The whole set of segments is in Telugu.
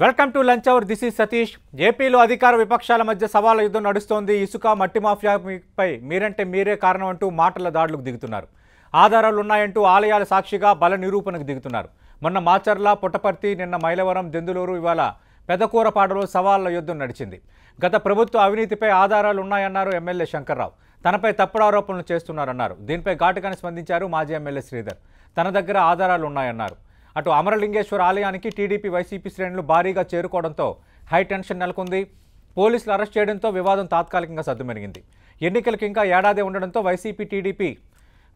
Welcome to lunch hour this is Satish ఏపీలో అధికార విపక్షాల మధ్య సవాల యుద్ధం నడుస్తోంది ఇసుక మట్టి మాఫియాపై మీరంటే మీరే కారణం అంటూ మాటల దాడులకు దిగుతున్నారు ఆధారాలు ఉన్నాయంటూ ఆలయాల సాక్షిగా బల నిరూపణకు దిగుతున్నారు మొన్న మాచర్ల పుట్టపర్తి నిన్న మైలవరం దెందులూరు ఇవాళ పెదకూరపాడలో సవాళ్ల యుద్ధం నడిచింది గత ప్రభుత్వ అవినీతిపై ఆధారాలు ఉన్నాయన్నారు ఎమ్మెల్యే శంకర్రావు తనపై తప్పుడు ఆరోపణలు చేస్తున్నారన్నారు దీనిపై ఘాటుగానే స్పందించారు మాజీ ఎమ్మెల్యే శ్రీధర్ తన దగ్గర ఆధారాలు ఉన్నాయన్నారు అటు అమరలింగేశ్వర ఆలయానికి టీడీపీ వైసీపీ శ్రేణులు భారీగా చేరుకోవడంతో హైటెన్షన్ నెలకొంది పోలీసులు అరెస్ట్ చేయడంతో వివాదం తాత్కాలికంగా సద్దుమెరిగింది ఎన్నికలకు ఇంకా ఏడాది ఉండడంతో వైసీపీ టీడీపీ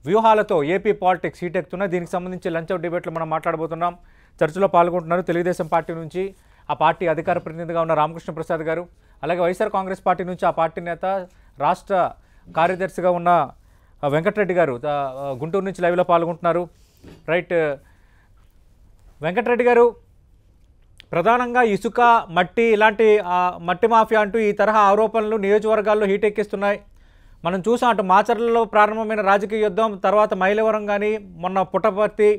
వ్యూహాలతో ఏపీ పాలిటిక్స్ ఎక్కుతున్నాయి దీనికి సంబంధించి లంచ్ అవుట్ డిబేట్లు మనం మాట్లాడబోతున్నాం చర్చలో పాల్గొంటున్నారు తెలుగుదేశం పార్టీ నుంచి ఆ పార్టీ అధికార ప్రతినిధిగా ఉన్న రామకృష్ణ ప్రసాద్ గారు అలాగే వైఎస్ఆర్ కాంగ్రెస్ పార్టీ నుంచి ఆ పార్టీ నేత రాష్ట్ర కార్యదర్శిగా ఉన్న వెంకటరెడ్డి గారు గుంటూరు నుంచి లైవ్లో పాల్గొంటున్నారు రైట్ వెంకటరెడ్డి గారు ప్రధానంగా ఇసుక మట్టి ఇలాంటి మట్టి మాఫియా అంటూ ఈ తరహా ఆరోపణలు నియోజకవర్గాల్లో హీట్ ఎక్కిస్తున్నాయి మనం చూసాం అటు మాచర్లలో ప్రారంభమైన రాజకీయ యుద్ధం తర్వాత మైలవరం కానీ మొన్న పుట్టపర్తి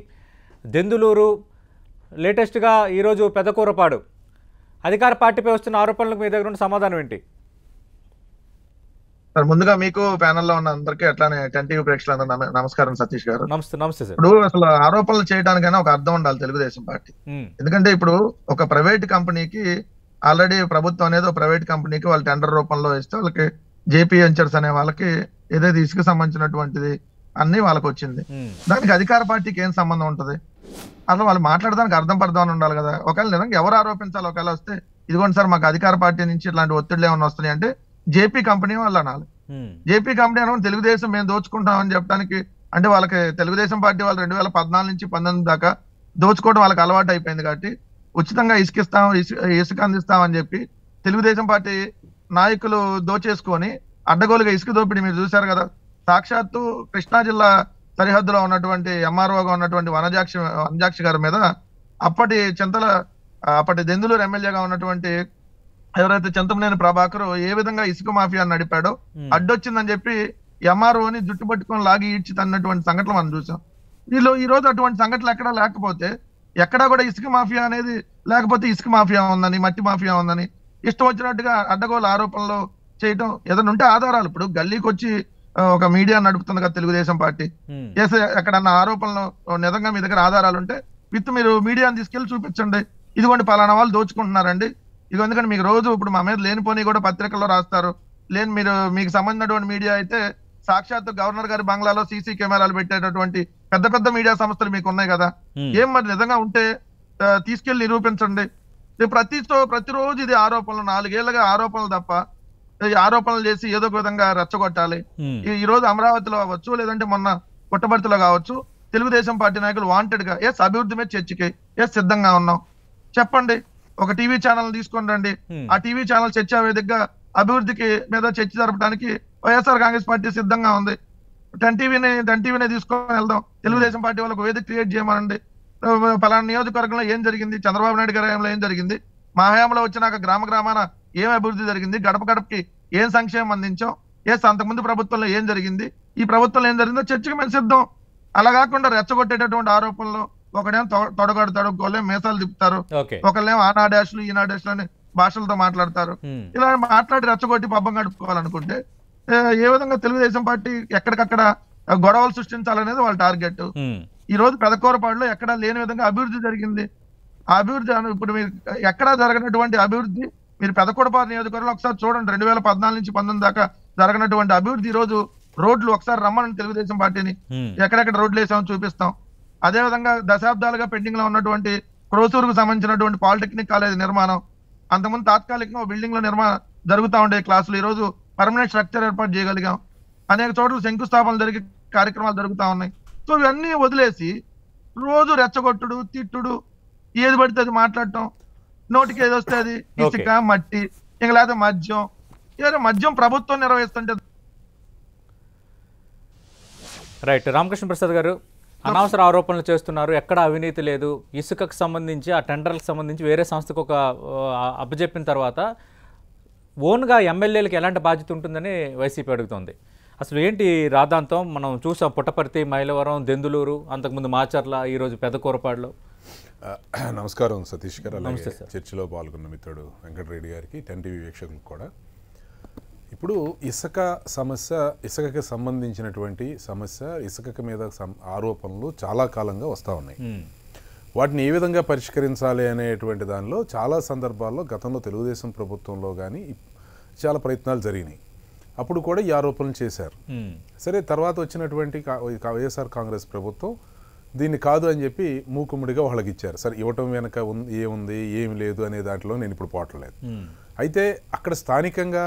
దెందులూరు లేటెస్ట్గా ఈరోజు పెద్దకూరపాడు అధికార పార్టీపై వస్తున్న ఆరోపణలకు మీ దగ్గర ఉన్న సమాధానం ఏంటి సార్ ముందుగా మీకు ప్యానెల్లో ఉన్న అందరికి అట్లానే టెంటివ్ ప్రేక్షకులు నమస్కారం సతీష్ గారు నమస్తే నమస్తే ఇప్పుడు అసలు ఆరోపణలు చేయడానికైనా ఒక అర్థం ఉండాలి తెలుగుదేశం పార్టీ ఎందుకంటే ఇప్పుడు ఒక ప్రైవేట్ కంపెనీకి ఆల్రెడీ ప్రభుత్వం అనేది ఒక ప్రైవేట్ కంపెనీకి వాళ్ళు టెండర్ రూపంలో ఇస్తే వాళ్ళకి జేపీ వెంచర్స్ అనే వాళ్ళకి ఏదైతే ఇసుక సంబంధించినటువంటిది అన్ని వాళ్ళకి వచ్చింది దానికి అధికార పార్టీకి ఏం సంబంధం ఉంటుంది అసలు వాళ్ళు మాట్లాడడానికి అర్థం పర్థం ఉండాలి కదా ఒకవేళ నిజంగా ఎవరు ఆరోపించాలి ఒకవేళ వస్తే ఇదిగోండి సార్ మాకు అధికార పార్టీ నుంచి ఇట్లాంటి ఒత్తిళ్ళు ఏమైనా వస్తున్నాయి అంటే జేపీ కంపెనీ వాళ్ళు అనాలి జేపీ కంపెనీ అనమాట తెలుగుదేశం మేము దోచుకుంటాం అని చెప్పడానికి అంటే వాళ్ళకి తెలుగుదేశం పార్టీ వాళ్ళు రెండు వేల పద్నాలుగు నుంచి పంతొమ్మిది దాకా దోచుకోవడం వాళ్ళకి అలవాటు అయిపోయింది కాబట్టి ఉచితంగా ఇసుకిస్తాం ఇసుక అందిస్తాం అని చెప్పి తెలుగుదేశం పార్టీ నాయకులు దోచేసుకొని అడ్డగోలుగా ఇసుక దోపిడీ మీరు చూశారు కదా సాక్షాత్తు కృష్ణా జిల్లా సరిహద్దులో ఉన్నటువంటి ఎంఆర్ఓగా ఉన్నటువంటి వనజాక్షి వనజాక్షి గారి మీద అప్పటి చింతల అప్పటి దెందులూరు ఎమ్మెల్యేగా ఉన్నటువంటి ఎవరైతే చంతమనేని ప్రభాకర్ ఏ విధంగా ఇసుక మాఫియా నడిపాడో hmm. అడ్డొచ్చిందని చెప్పి ఎంఆర్ఓని జుట్టు పట్టుకొని లాగి ఈడ్చి తన్నటువంటి సంఘటన మనం చూసాం వీళ్ళు ఈ రోజు అటువంటి సంఘటనలు ఎక్కడా లేకపోతే ఎక్కడా కూడా ఇసుక మాఫియా అనేది లేకపోతే ఇసుక మాఫియా ఉందని మట్టి మాఫియా ఉందని ఇష్టం వచ్చినట్టుగా అడ్డగోలు ఆరోపణలు చేయటం ఏదైనా ఉంటే ఆధారాలు ఇప్పుడు గల్లీకి వచ్చి ఒక మీడియా నడుపుతుంది కదా తెలుగుదేశం పార్టీ చేసే hmm. ఎక్కడన్నా ఆరోపణలు నిజంగా మీ దగ్గర ఆధారాలు ఉంటే విత్ మీరు మీడియాని తీసుకెళ్లి చూపించండి ఇదిగోండి పలానా వాళ్ళు దోచుకుంటున్నారండి ఇక ఎందుకంటే మీకు రోజు ఇప్పుడు మా మీద లేనిపోని కూడా పత్రికల్లో రాస్తారు లేని మీరు మీకు సంబంధించినటువంటి మీడియా అయితే సాక్షాత్ గవర్నర్ గారి బంగ్లాలో సీసీ కెమెరాలు పెట్టేటటువంటి పెద్ద పెద్ద మీడియా సంస్థలు మీకు ఉన్నాయి కదా ఏం మరి నిజంగా ఉంటే తీసుకెళ్లి నిరూపించండి ప్రతి ప్రతిరోజు ఇది ఆరోపణలు నాలుగేళ్లుగా ఆరోపణలు తప్ప ఆరోపణలు చేసి ఏదో ఒక విధంగా రెచ్చగొట్టాలి ఈ రోజు అమరావతిలో అవ్వచ్చు లేదంటే మొన్న పుట్టబర్తిలో కావచ్చు తెలుగుదేశం పార్టీ నాయకులు వాంటెడ్ గా ఎస్ అభివృద్ధి మీద చర్చకి ఎస్ సిద్ధంగా ఉన్నాం చెప్పండి ఒక టీవీ ఛానల్ తీసుకొని రండి ఆ టీవీ ఛానల్ చర్చా వేదికగా అభివృద్ధికి మీద చర్చ జరపడానికి వైఎస్ఆర్ కాంగ్రెస్ పార్టీ సిద్ధంగా ఉంది టెన్ టీవీని టెన్ టీవీని తీసుకొని వెళ్దాం తెలుగుదేశం పార్టీ వాళ్ళకు వేదిక క్రియేట్ చేయమనండి పలానా నియోజకవర్గంలో ఏం జరిగింది చంద్రబాబు నాయుడు గారి హయాంలో ఏం జరిగింది మా హయాంలో వచ్చినాక గ్రామ గ్రామాన ఏం అభివృద్ధి జరిగింది గడప గడపకి ఏం సంక్షేమం అందించాం ఏ అంతకుముందు ప్రభుత్వంలో ఏం జరిగింది ఈ ప్రభుత్వంలో ఏం జరిగిందో చర్చకు మేము సిద్ధం అలా కాకుండా రెచ్చగొట్టేటటువంటి ఆరోపణలు ఒకడేమో తొడగడు తొడగోలే మేతలు తిప్పుతారు ఒకళ్ళేమో ఆనా డాష్లు ఈనా డాష్లు అని భాషలతో మాట్లాడతారు ఇలా మాట్లాడి రెచ్చగొట్టి పబ్బం గడుపుకోవాలనుకుంటే ఏ విధంగా తెలుగుదేశం పార్టీ ఎక్కడికక్కడ గొడవలు సృష్టించాలనేది వాళ్ళ టార్గెట్ ఈ రోజు పెదకూరపాడులో ఎక్కడా లేని విధంగా అభివృద్ధి జరిగింది అభివృద్ధి ఇప్పుడు మీరు ఎక్కడా జరగనటువంటి అభివృద్ధి మీరు పెదకూడపాడు నియోజకవర్గంలో ఒకసారి చూడండి రెండు వేల పద్నాలుగు నుంచి పంతొమ్మిది దాకా జరగనటువంటి అభివృద్ధి ఈ రోజు రోడ్లు ఒకసారి రమ్మని తెలుగుదేశం పార్టీని ఎక్కడెక్కడ రోడ్లు వేసామో చూపిస్తాం అదేవిధంగా దశాబ్దాలుగా పెండింగ్ లో ఉన్నటువంటి క్రోసూరుకు సంబంధించినటువంటి పాలిటెక్నిక్ కాలేజ్ నిర్మాణం అంతకుముందు తాత్కాలికంగా బిల్డింగ్ లో నిర్మాణం జరుగుతూ ఉండే క్లాసులు ఈ రోజు పర్మనెంట్ స్ట్రక్చర్ ఏర్పాటు చేయగలిగాం అనేక చోట్ల శంకుస్థాపనలు జరిగే కార్యక్రమాలు జరుగుతూ ఉన్నాయి సో ఇవన్నీ వదిలేసి రోజు రెచ్చగొట్టుడు తిట్టుడు ఏది పడితే అది మాట్లాడటం నోటికి ఏది వస్తే అది ఇసుక మట్టి ఇంకా లేదా మద్యం ఏదో మద్యం ప్రభుత్వం నిర్వహిస్తుంటే రైట్ రామకృష్ణ ప్రసాద్ గారు అనవసర ఆరోపణలు చేస్తున్నారు ఎక్కడ అవినీతి లేదు ఇసుకకు సంబంధించి ఆ టెండర్లకు సంబంధించి వేరే సంస్థకు ఒక అబ్బజెప్పిన తర్వాత ఓన్గా ఎమ్మెల్యేలకు ఎలాంటి బాధ్యత ఉంటుందని వైసీపీ అడుగుతోంది అసలు ఏంటి రాధాంతం మనం చూసాం పుట్టపర్తి మైలవరం దెందులూరు అంతకుముందు మాచర్ల ఈరోజు పెదకూరపాడులో నమస్కారం సతీష్ గారు అలాగే చర్చిలో పాల్గొన్న మిత్రుడు వెంకటరెడ్డి గారికి టెన్ టీవీ వీక్షకులకు కూడా ఇప్పుడు ఇసుక సమస్య ఇసుకకి సంబంధించినటువంటి సమస్య ఇసుక మీద ఆరోపణలు చాలా కాలంగా వస్తూ ఉన్నాయి వాటిని ఏ విధంగా పరిష్కరించాలి అనేటువంటి దానిలో చాలా సందర్భాల్లో గతంలో తెలుగుదేశం ప్రభుత్వంలో కానీ చాలా ప్రయత్నాలు జరిగినాయి అప్పుడు కూడా ఈ ఆరోపణలు చేశారు సరే తర్వాత వచ్చినటువంటి వైఎస్ఆర్ కాంగ్రెస్ ప్రభుత్వం దీన్ని కాదు అని చెప్పి మూకుముడిగా వాళ్ళకి ఇచ్చారు సరే ఇవ్వటం వెనక ఏముంది ఏం లేదు అనే దాంట్లో నేను ఇప్పుడు పోవట్లేదు అయితే అక్కడ స్థానికంగా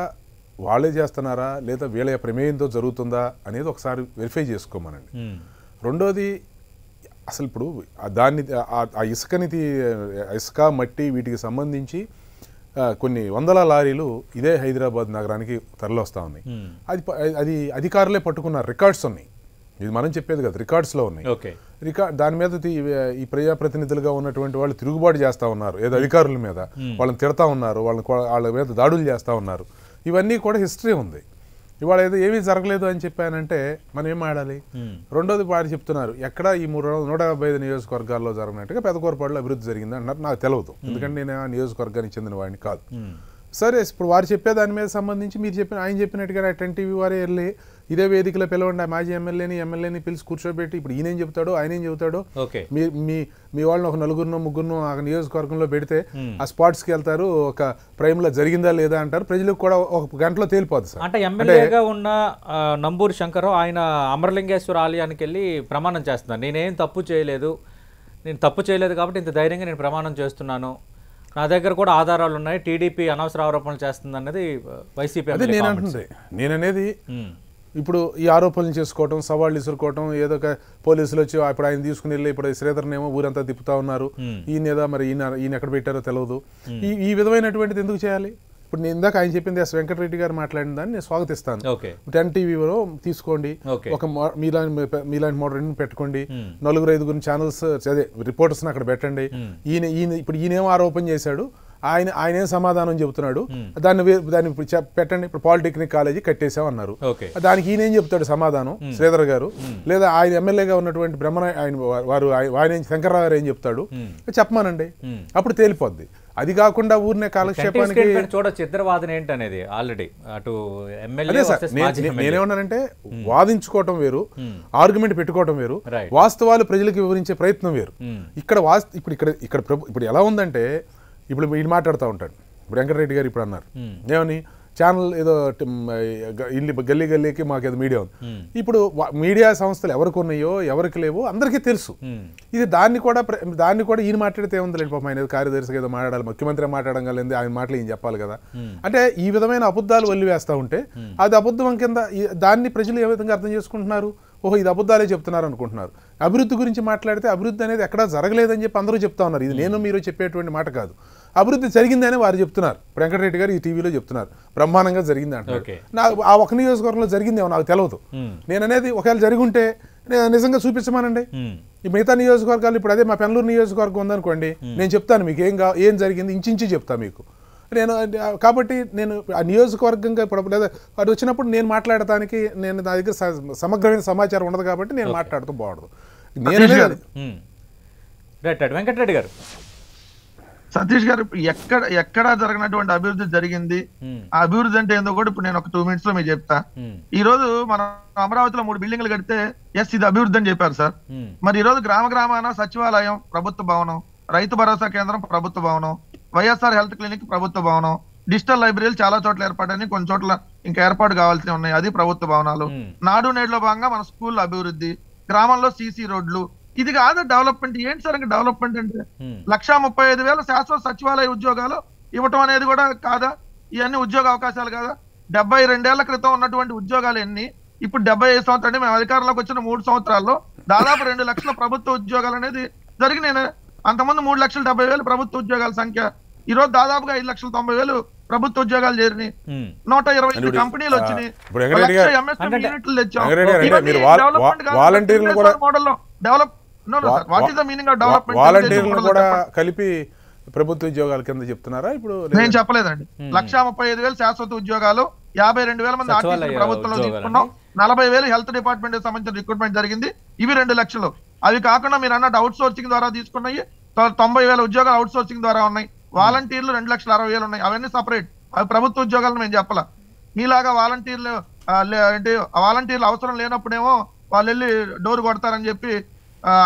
వాళ్ళే చేస్తున్నారా లేదా వీళ్ళ ప్రమేయంతో జరుగుతుందా అనేది ఒకసారి వెరిఫై చేసుకోమనండి hmm. రెండోది అసలు ఇప్పుడు దాన్ని ఆ ఇసుకని ఇసుక మట్టి వీటికి సంబంధించి కొన్ని వందల లారీలు ఇదే హైదరాబాద్ నగరానికి తరలిస్తూ ఉన్నాయి hmm. అది అది అధికారులే పట్టుకున్న రికార్డ్స్ ఉన్నాయి ఇది మనం చెప్పేది కదా రికార్డ్స్లో ఉన్నాయి ఓకే రికార్డ్ దాని మీద ఈ ప్రజాప్రతినిధులుగా ఉన్నటువంటి వాళ్ళు తిరుగుబాటు చేస్తూ ఉన్నారు ఏదో hmm. అధికారుల మీద వాళ్ళని తిడతా ఉన్నారు వాళ్ళని వాళ్ళ మీద దాడులు చేస్తూ ఉన్నారు ఇవన్నీ కూడా హిస్టరీ ఉంది ఇవాళ ఏదో ఏమీ జరగలేదు అని చెప్పానంటే మనం ఏం ఆడాలి రెండోది పాడి చెప్తున్నారు ఎక్కడ ఈ మూడు నూట యాభై ఐదు నియోజకవర్గాల్లో జరిగినట్టుగా పెదకూరపాడులో అభివృద్ధి జరిగింది అంటున్నారు నాకు తెలియదు ఎందుకంటే నేను ఆ నియోజకవర్గానికి చెందిన వాడిని కాదు సరే ఇప్పుడు వారు చెప్పే దాని మీద సంబంధించి మీరు చెప్పిన ఆయన చెప్పినట్టుగా టెన్ టీవీ వారే వెళ్ళి ఇదే వేదికలో పిలవండి మాజీ ఎమ్మెల్యేని ఎమ్మెల్యేని పిలిచి కూర్చోబెట్టి ఇప్పుడు ఈయనేం చెబుతాడో ఆయన ఏం చెబుతాడో మీ మీ మీ వాళ్ళని ఒక నలుగురునో ముగ్గురునో ఆ నియోజకవర్గంలో పెడితే ఆ స్పాట్స్ కి వెళ్తారు ఒక ప్రైమ్లో జరిగిందా లేదా అంటారు ప్రజలకు కూడా ఒక గంటలో తేలిపోదు సార్ అంటే ఎమ్మెల్యేగా ఉన్న నంబూరు శంకర్ ఆయన అమరలింగేశ్వర ఆలయానికి వెళ్ళి ప్రమాణం చేస్తున్నాను నేనేం తప్పు చేయలేదు నేను తప్పు చేయలేదు కాబట్టి ఇంత ధైర్యంగా నేను ప్రమాణం చేస్తున్నాను నా దగ్గర కూడా ఆధారాలు ఉన్నాయి టీడీపీ అనవసర ఆరోపణలు చేస్తుంది అనేది వైసీపీ నేను అనేది నేననేది ఇప్పుడు ఈ ఆరోపణలు చేసుకోవటం సవాళ్ళు విసురుకోవటం ఏదో ఒక పోలీసులు వచ్చి అప్పుడు ఆయన తీసుకుని వెళ్ళి ఇప్పుడు శ్రీధర్ని ఏమో ఊరంతా తిప్పుతా ఉన్నారు ఈయన ఏదో మరి ఈయన ఈయన ఎక్కడ పెట్టారో తెలియదు ఈ ఈ విధమైనటువంటిది ఎందుకు చేయాలి ఇప్పుడు నేను ఇందాక ఆయన చెప్పింది ఎస్ వెంకటరెడ్డి గారు మాట్లాడిన దాన్ని నేను స్వాగతిస్తాను టెన్ టీవీలో తీసుకోండి ఒక మీలాంటి మీలాంటి మోడల్ని పెట్టుకోండి నలుగురు ఐదుగురు ఛానల్స్ అదే రిపోర్టర్స్ని అక్కడ పెట్టండి ఈయన ఈయన ఇప్పుడు ఈయనేమో ఆరోపణ చేశాడు ఆయన ఆయన ఏం సమాధానం చెబుతున్నాడు దాన్ని దాన్ని ఇప్పుడు పెట్టండి ఇప్పుడు పాలిటెక్నిక్ కాలేజీ అన్నారు దానికి ఈయన ఏం చెప్తాడు సమాధానం శ్రీధర్ గారు లేదా ఆయన ఎమ్మెల్యేగా ఉన్నటువంటి బ్రహ్మణ ఆయన వారు ఆయన శంకర్రావు గారు ఏం చెప్తాడు చెప్పమానండి అప్పుడు తేలిపోద్ది అది కాకుండా ఊరినే కాలక్షేపానికి చూడొచ్చు ఇద్దరు వాదన ఏంటనేది ఆల్రెడీ అటు నేనేమన్నానంటే వాదించుకోవటం వేరు ఆర్గ్యుమెంట్ పెట్టుకోవటం వేరు వాస్తవాలు ప్రజలకు వివరించే ప్రయత్నం వేరు ఇక్కడ వాస్త ఇప్పుడు ఇక్కడ ఇక్కడ ఇప్పుడు ఎలా ఉందంటే ఇప్పుడు వీడు మాట్లాడుతూ ఉంటాడు వెంకటరెడ్డి గారు ఇప్పుడు అన్నారు ఏమని ఛానల్ ఏదో ఇల్లు గల్లీ గల్లీకి మాకు ఏదో మీడియా ఉంది ఇప్పుడు మీడియా సంస్థలు ఎవరికి ఉన్నాయో ఎవరికి లేవో అందరికీ తెలుసు ఇది దాన్ని కూడా దాన్ని కూడా ఈయన మాట్లాడితే ఏముంది లేదు పాపం ఆయన కార్యదర్శిగా ఏదో మాట్లాడాలి ముఖ్యమంత్రి మాట్లాడడం కలిగింది ఆయన మాటలు ఈయన చెప్పాలి కదా అంటే ఈ విధమైన అబద్ధాలు వల్లి వేస్తూ ఉంటే అది అబద్ధం కింద దాన్ని ప్రజలు ఏ విధంగా అర్థం చేసుకుంటున్నారు ఓహో ఇది అబద్ధాలే చెప్తున్నారు అనుకుంటున్నారు అభివృద్ధి గురించి మాట్లాడితే అభివృద్ధి అనేది ఎక్కడా జరగలేదని చెప్పి అందరూ చెప్తా ఉన్నారు ఇది నేను మీరు చెప్పేటువంటి మాట కాదు అభివృద్ధి జరిగిందని వారు చెప్తున్నారు వెంకటరెడ్డి గారు ఈ టీవీలో చెప్తున్నారు బ్రహ్మాండంగా జరిగింది అంటారు నా ఆ ఒక నియోజకవర్గంలో జరిగిందేమో నాకు తెలియదు నేను అనేది ఒకవేళ జరిగి ఉంటే నిజంగా చూపించమానండి ఈ మిగతా నియోజకవర్గాలు ఇప్పుడు అదే మా పెనలూరు నియోజకవర్గం ఉందనుకోండి నేను చెప్తాను మీకు ఏం ఏం జరిగింది ఇంచించి చెప్తా మీకు నేను కాబట్టి నేను ఆ నియోజకవర్గంగా ఇప్పుడు లేదా వాడు వచ్చినప్పుడు నేను మాట్లాడటానికి నేను నా దగ్గర సమగ్రమైన సమాచారం ఉండదు కాబట్టి నేను మాట్లాడుతూ బాగుండదు నేను వెంకటరెడ్డి గారు సతీష్ గారు ఎక్కడ ఎక్కడ జరిగినటువంటి అభివృద్ధి జరిగింది ఆ అభివృద్ధి అంటే ఏందో కూడా ఇప్పుడు నేను ఒక టూ మినిట్స్ లో మీకు చెప్తా ఈ రోజు మన అమరావతిలో మూడు బిల్డింగ్లు కడితే ఎస్ ఇది అభివృద్ధి అని చెప్పారు సార్ మరి ఈ రోజు గ్రామ గ్రామాన సచివాలయం ప్రభుత్వ భవనం రైతు భరోసా కేంద్రం ప్రభుత్వ భవనం వైఎస్ఆర్ హెల్త్ క్లినిక్ ప్రభుత్వ భవనం డిజిటల్ లైబ్రరీలు చాలా చోట్ల ఏర్పాటని కొన్ని చోట్ల ఇంకా ఏర్పాటు కావాల్సి ఉన్నాయి అది ప్రభుత్వ భవనాలు నాడు నేడులో భాగంగా మన స్కూల్ అభివృద్ధి గ్రామంలో సీసీ రోడ్లు ఇది కాదు డెవలప్మెంట్ ఏంటి సార్ ఇంకా డెవలప్మెంట్ అంటే లక్షా ముప్పై ఐదు వేల శాశ్వత సచివాలయ ఉద్యోగాలు ఇవ్వటం అనేది కూడా కాదా ఇవన్నీ ఉద్యోగ అవకాశాలు కాదా డెబ్బై రెండేళ్ల క్రితం ఉన్నటువంటి ఉద్యోగాలు ఎన్ని ఇప్పుడు డెబ్బై ఐదు సంవత్సరాలు అంటే మేము అధికారంలోకి వచ్చిన మూడు సంవత్సరాల్లో దాదాపు రెండు లక్షల ప్రభుత్వ ఉద్యోగాలు అనేది జరిగినాయి అంతమంది మూడు లక్షల డెబ్బై వేలు ప్రభుత్వ ఉద్యోగాల సంఖ్య ఈ రోజు దాదాపుగా ఐదు లక్షల తొంభై వేలు ప్రభుత్వ ఉద్యోగాలు చేరినాయి నూట ఇరవై ఐదు కంపెనీలు వచ్చినాయి డెవలప్మెంట్ మోడల్ మోడల్లో డెవలప్ వాలంటీర్లు కూడా కలిపి ప్రభుత్వ ఉద్యోగాల కింద చెప్తున్నారా ఇప్పుడు నేను చెప్పలేదండి hmm. లక్ష ముప్పై ఐదు వేలు శాశ్వత ఉద్యోగాలు యాభై రెండు వేల మంది ఆర్టీసీ ప్రభుత్వంలో తీసుకున్నాం నలభై వేలు హెల్త్ డిపార్ట్మెంట్ సంబంధించిన రిక్రూట్మెంట్ జరిగింది ఇవి రెండు లక్షలు అవి కాకుండా మీరు అన్నట్టు అవుట్ సోర్సింగ్ ద్వారా తీసుకున్నాయి తొంభై వేల ఉద్యోగాలు అవుట్ సోర్సింగ్ ద్వారా ఉన్నాయి వాలంటీర్లు రెండు లక్షల అరవై వేలు ఉన్నాయి అవన్నీ సపరేట్ అవి ప్రభుత్వ ఉద్యోగాలను మేము చెప్పాల మీలాగా వాలంటీర్లు అంటే వాలంటీర్లు అవసరం లేనప్పుడేమో వాళ్ళు వెళ్ళి డోర్ కొడతారని చెప్పి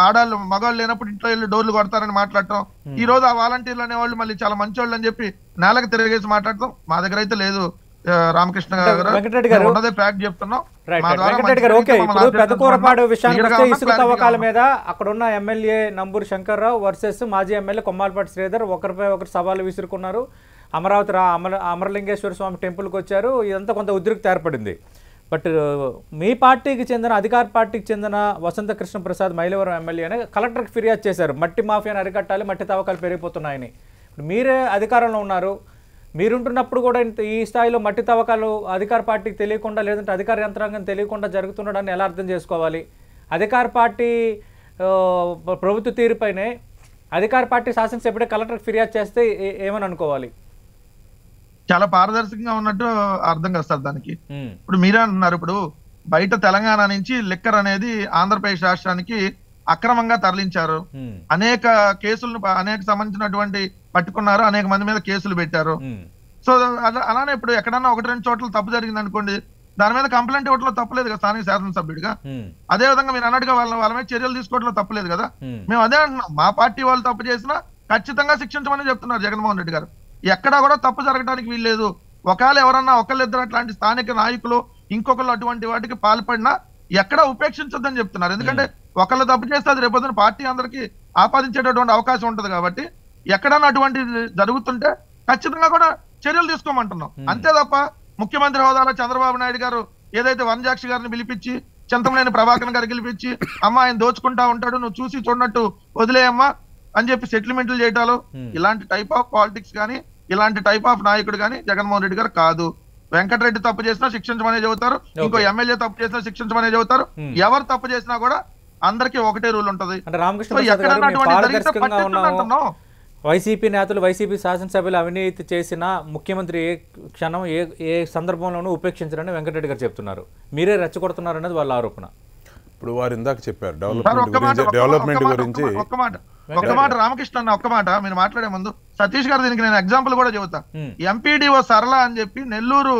ఆడవాళ్ళు మగవాళ్ళు లేనప్పుడు ఇంట్లో వెళ్ళి డోర్లు కొడతారని మాట్లాడటం hmm. ఈ రోజు ఆ వాలంటీర్లు అనేవాళ్ళు మళ్ళీ చాలా వాళ్ళు అని చెప్పి నేలకు తిరగేసి మాట్లాడటం మా దగ్గర అయితే లేదు రామకృష్ణ గారు ఉన్నదే ప్యాక్ చెప్తున్నాం తవ్వకాల మీద అక్కడ ఉన్న ఎమ్మెల్యే నంబూరు రావు వర్సెస్ మాజీ ఎమ్మెల్యే కొమ్మాలపాటి శ్రీధర్ ఒకరిపై ఒకరు సవాలు విసురుకున్నారు అమరావతి అమర అమరలింగేశ్వర స్వామి టెంపుల్కి వచ్చారు ఇదంతా కొంత ఉద్రిక్త ఏర్పడింది బట్ మీ పార్టీకి చెందిన అధికార పార్టీకి చెందిన వసంత కృష్ణ ప్రసాద్ మైలవరం ఎమ్మెల్యేనే కలెక్టర్కి ఫిర్యాదు చేశారు మట్టి మాఫియాను అరికట్టాలి మట్టి తవ్వకాలు పెరిగిపోతున్నాయని మీరే అధికారంలో ఉన్నారు మీరుంటున్నప్పుడు కూడా ఇంత ఈ స్థాయిలో మట్టి తవ్వకాలు అధికార పార్టీకి తెలియకుండా లేదంటే అధికార యంత్రాంగం తెలియకుండా జరుగుతుండడాన్ని ఎలా అర్థం చేసుకోవాలి అధికార పార్టీ ప్రభుత్వ తీరుపైనే అధికార పార్టీ శాసనసభ్యుడే కలెక్టర్కి ఫిర్యాదు చేస్తే ఏమని అనుకోవాలి చాలా పారదర్శకంగా ఉన్నట్టు అర్థం కదా దానికి ఇప్పుడు మీరే అంటున్నారు ఇప్పుడు బయట తెలంగాణ నుంచి లిక్కర్ అనేది ఆంధ్రప్రదేశ్ రాష్ట్రానికి అక్రమంగా తరలించారు అనేక కేసులను అనేక సంబంధించినటువంటి పట్టుకున్నారు అనేక మంది మీద కేసులు పెట్టారు సో అలానే ఇప్పుడు ఎక్కడన్నా ఒకటి రెండు చోట్ల తప్పు జరిగింది అనుకోండి దాని మీద కంప్లైంట్ ఇవ్వడంలో తప్పలేదు కదా స్థానిక శాసనసభ్యుడిగా అదే విధంగా మీరు అన్నట్టుగా వాళ్ళ వాళ్ళ మీద చర్యలు తీసుకోవడంలో తప్పలేదు కదా మేము అదే అంటున్నాం మా పార్టీ వాళ్ళు తప్పు చేసినా ఖచ్చితంగా శిక్షించమని చెప్తున్నారు జగన్మోహన్ రెడ్డి గారు ఎక్కడా కూడా తప్పు జరగడానికి వీల్లేదు ఒకవేళ ఎవరన్నా ఒకళ్ళిద్దరు అట్లాంటి స్థానిక నాయకులు ఇంకొకళ్ళు అటువంటి వాటికి పాల్పడినా ఎక్కడ ఉపేక్షించొద్దని చెప్తున్నారు ఎందుకంటే hmm. ఒకళ్ళు తప్పు చేస్తే అది రేపొద్దున పార్టీ అందరికీ ఆపాదించేటటువంటి అవకాశం ఉంటుంది కాబట్టి ఎక్కడన్నా అటువంటి జరుగుతుంటే ఖచ్చితంగా కూడా చర్యలు తీసుకోమంటున్నాం hmm. అంతే తప్ప ముఖ్యమంత్రి హోదాలో చంద్రబాబు నాయుడు గారు ఏదైతే వనజాక్షి గారిని పిలిపించి చింతమనేని ప్రభాకర్ గారు పిలిపించి అమ్మ ఆయన దోచుకుంటా ఉంటాడు నువ్వు చూసి చూడనట్టు వదిలేయమ్మా అని చెప్పి సెటిల్మెంట్లు చేయటాలు hmm. ఇలాంటి టైప్ ఆఫ్ పాలిటిక్స్ కానీ ఇలాంటి టైప్ ఆఫ్ నాయకుడు కానీ జగన్మోహన్ రెడ్డి గారు కాదు వెంకటరెడ్డి తప్పు చేసినా శిక్షించమనే చెబుతారు ఇంకో ఎమ్మెల్యే తప్పు చేసినా శిక్షించమనే చెబుతారు ఎవరు తప్పు చేసినా కూడా అందరికీ ఒకటే రూల్ ఉంటది వైసీపీ నేతలు వైసీపీ శాసనసభ్యులు అవినీతి చేసిన ముఖ్యమంత్రి ఏ క్షణం ఏ ఏ సందర్భంలోనూ ఉపేక్షించారని వెంకటరెడ్డి గారు చెప్తున్నారు మీరే రెచ్చగొడుతున్నారనేది వాళ్ళ ఆరోపణ ఇప్పుడు వారు ఇందాక చెప్పారు డెవలప్మెంట్ గురించి ఒక్క మాట ఒక్క మాట రామకృష్ణ అన్న ఒక్క మాట మీరు మాట్లాడే ముందు సతీష్ గారు దీనికి నేను ఎగ్జాంపుల్ కూడా చెబుతా ఎంపీడీఓ సరళ అని చెప్పి నెల్లూరు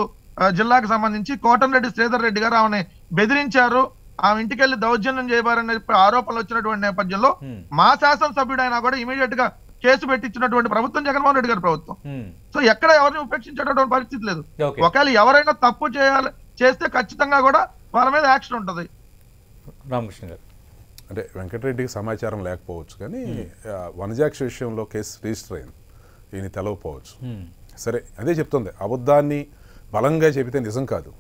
జిల్లాకు సంబంధించి కోటంరెడ్డి శ్రీధర్ రెడ్డి గారు ఆమె బెదిరించారు ఆమె ఇంటికి వెళ్లి దౌర్జన్యం చేయబారని ఆరోపణలు వచ్చినటువంటి నేపథ్యంలో మా శాసనసభ్యుడైనా కూడా ఇమీడియట్ గా కేసు పెట్టించినటువంటి ప్రభుత్వం జగన్మోహన్ రెడ్డి గారి ప్రభుత్వం సో ఎక్కడ ఎవరిని ఉపేక్షించేటటువంటి పరిస్థితి లేదు ఒకవేళ ఎవరైనా తప్పు చేయాలి చేస్తే ఖచ్చితంగా కూడా వాళ్ళ మీద యాక్షన్ ఉంటుంది రామకృష్ణ గారు అంటే వెంకటరెడ్డికి సమాచారం లేకపోవచ్చు కానీ hmm. వనజాక్ష విషయంలో కేసు రిజిస్టర్ అయింది ఈయన తెలవకపోవచ్చు hmm. సరే అదే చెప్తుంది అబద్ధాన్ని బలంగా చెబితే నిజం కాదు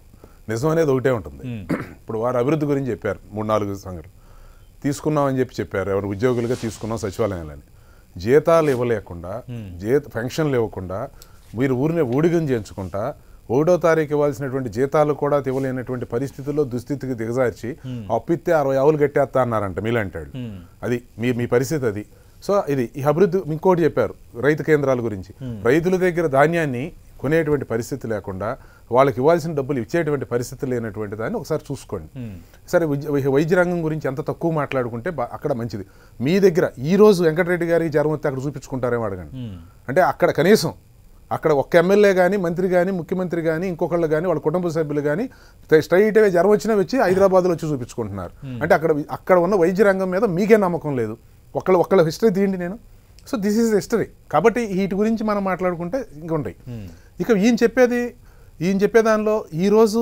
నిజం అనేది ఒకటే ఉంటుంది hmm. ఇప్పుడు వారు అభివృద్ధి గురించి చెప్పారు మూడు నాలుగు సంఘటన తీసుకున్నామని చెప్పి చెప్పారు ఎవరు ఉద్యోగులుగా తీసుకున్నాం సచివాలయాలని జీతాలు ఇవ్వలేకుండా జీత పెన్షన్లు ఇవ్వకుండా మీరు ఊరిని ఊడిగం చేయించుకుంటా ఒకటో తారీఖు ఇవ్వాల్సినటువంటి జీతాలు కూడా ఇవ్వలేనటువంటి పరిస్థితుల్లో దుస్థితికి దిగజార్చి hmm. అప్పిస్తే అరవై ఆవులు కట్టేస్తా అన్నారంట మీలాంటాడు hmm. అది మీ మీ పరిస్థితి అది సో ఇది ఈ అభివృద్ధి ఇంకోటి చెప్పారు రైతు కేంద్రాల గురించి hmm. రైతుల దగ్గర ధాన్యాన్ని కొనేటువంటి పరిస్థితి లేకుండా వాళ్ళకి ఇవ్వాల్సిన డబ్బులు ఇచ్చేటువంటి పరిస్థితి లేనటువంటి దాన్ని ఒకసారి చూసుకోండి సరే వైద్య రంగం గురించి ఎంత తక్కువ మాట్లాడుకుంటే అక్కడ మంచిది మీ దగ్గర ఈరోజు వెంకటరెడ్డి గారికి జ్వరం వస్తే అక్కడ చూపించుకుంటారేమో అడగండి అంటే అక్కడ కనీసం అక్కడ ఒక్క ఎమ్మెల్యే కానీ మంత్రి కానీ ముఖ్యమంత్రి కానీ ఇంకొకళ్ళు కానీ వాళ్ళ కుటుంబ సభ్యులు కానీ స్ట్రైట్ అవే జ్వరం వచ్చినా వచ్చి హైదరాబాద్లో వచ్చి చూపించుకుంటున్నారు అంటే అక్కడ అక్కడ ఉన్న వైద్య రంగం మీద మీకే నమ్మకం లేదు ఒకళ్ళు ఒకళ్ళ హిస్టరీ తీయండి నేను సో దిస్ ఈజ్ హిస్టరీ కాబట్టి వీటి గురించి మనం మాట్లాడుకుంటే ఇంకుంటాయి ఇక ఈయన చెప్పేది ఈయన చెప్పే దానిలో ఈరోజు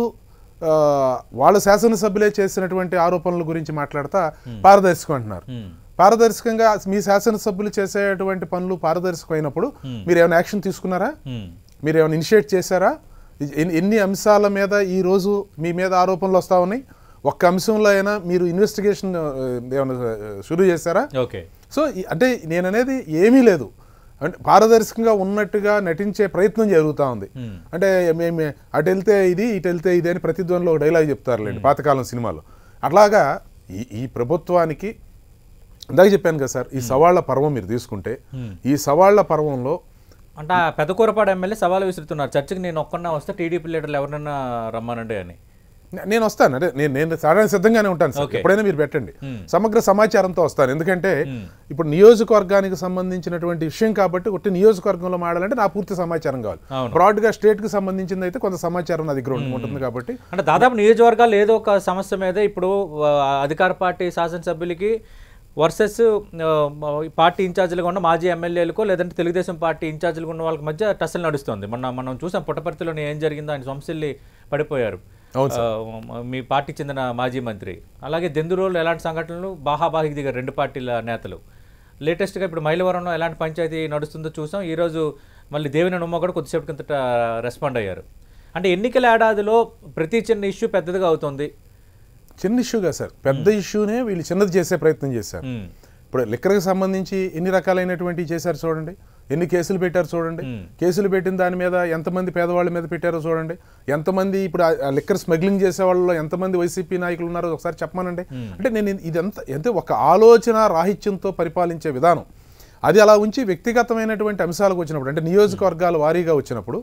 వాళ్ళ శాసనసభ్యులే చేసినటువంటి ఆరోపణల గురించి మాట్లాడతా పారదర్శకం అంటున్నారు పారదర్శకంగా మీ శాసనసభ్యులు చేసేటువంటి పనులు పారదర్శకమైనప్పుడు hmm. మీరు ఏమైనా యాక్షన్ తీసుకున్నారా hmm. మీరు ఏమైనా ఇనిషియేట్ చేశారా ఎన్ని అంశాల మీద ఈరోజు మీ మీద ఆరోపణలు వస్తూ ఉన్నాయి ఒక్క అంశంలో అయినా మీరు ఇన్వెస్టిగేషన్ ఏమైనా షురూ చేశారా ఓకే సో అంటే నేను అనేది ఏమీ లేదు అంటే పారదర్శకంగా ఉన్నట్టుగా నటించే ప్రయత్నం జరుగుతూ ఉంది hmm. అంటే మేము అటు వెళ్తే ఇది ఇటు వెళ్తే ఇది అని ప్రతిధ్వనిలో ఒక డైలాగ్ చెప్తారులేండి పాతకాలం సినిమాలో అట్లాగా ఈ ఈ ప్రభుత్వానికి ఇందాక చెప్పాను కదా సార్ ఈ సవాళ్ల పర్వం మీరు తీసుకుంటే ఈ సవాళ్ల పర్వంలో అంటే పెద్ద కూరపాడు ఎమ్మెల్యే సవాలు విసురుతున్నారు చర్చకి నేను ఒక్కన్నా వస్తే టీడీపీ లీడర్లు ఎవరినైనా రమ్మనండి అని నేను వస్తాను అదే నేను నేను సాధారణ సిద్ధంగానే ఉంటాను సార్ ఎప్పుడైనా మీరు పెట్టండి సమగ్ర సమాచారంతో వస్తాను ఎందుకంటే ఇప్పుడు నియోజకవర్గానికి సంబంధించినటువంటి విషయం కాబట్టి ఒకటి నియోజకవర్గంలో మాడాలంటే నా పూర్తి సమాచారం కావాలి బ్రాడ్గా కి సంబంధించింది అయితే కొంత సమాచారం నా దగ్గర ఉంటుంది కాబట్టి అంటే దాదాపు నియోజకవర్గాలు ఏదో ఒక సమస్య మీద ఇప్పుడు అధికార పార్టీ శాసనసభ్యులకి వర్సెస్ పార్టీ ఇన్ఛార్జీలుగా ఉన్న మాజీ ఎమ్మెల్యేలకో లేదంటే తెలుగుదేశం పార్టీ ఇన్ఛార్జీలుగా ఉన్న వాళ్ళకి మధ్య టస్సలు నడుస్తుంది మొన్న మనం చూసాం పుట్టపర్తిలోనే ఏం జరిగిందో ఆయన సొంసిల్లి పడిపోయారు మీ పార్టీ చెందిన మాజీ మంత్రి అలాగే దెందురోలు ఎలాంటి సంఘటనలు బాహాబాహికి దిగారు రెండు పార్టీల నేతలు లేటెస్ట్గా ఇప్పుడు మైలవరంలో ఎలాంటి పంచాయతీ నడుస్తుందో చూసాం ఈరోజు మళ్ళీ దేవిన నుమ్మ కూడా కొద్దిసేపు కిందట రెస్పాండ్ అయ్యారు అంటే ఎన్నికల ఏడాదిలో ప్రతి చిన్న ఇష్యూ పెద్దదిగా అవుతుంది చిన్న ఇష్యూ కాదు సార్ పెద్ద ఇష్యూనే వీళ్ళు చిన్నది చేసే ప్రయత్నం చేశారు ఇప్పుడు లిక్కర్కి సంబంధించి ఎన్ని రకాలైనటువంటి చేశారు చూడండి ఎన్ని కేసులు పెట్టారు చూడండి కేసులు పెట్టిన దాని మీద ఎంతమంది పేదవాళ్ళ మీద పెట్టారో చూడండి ఎంతమంది ఇప్పుడు లిక్కర్ స్మగ్లింగ్ చేసే వాళ్ళలో ఎంతమంది వైసీపీ నాయకులు ఉన్నారో ఒకసారి చెప్పమానండి అంటే నేను ఇదంతా అంటే ఒక ఆలోచన రాహిత్యంతో పరిపాలించే విధానం అది అలా ఉంచి వ్యక్తిగతమైనటువంటి అంశాలకు వచ్చినప్పుడు అంటే నియోజకవర్గాల వారీగా వచ్చినప్పుడు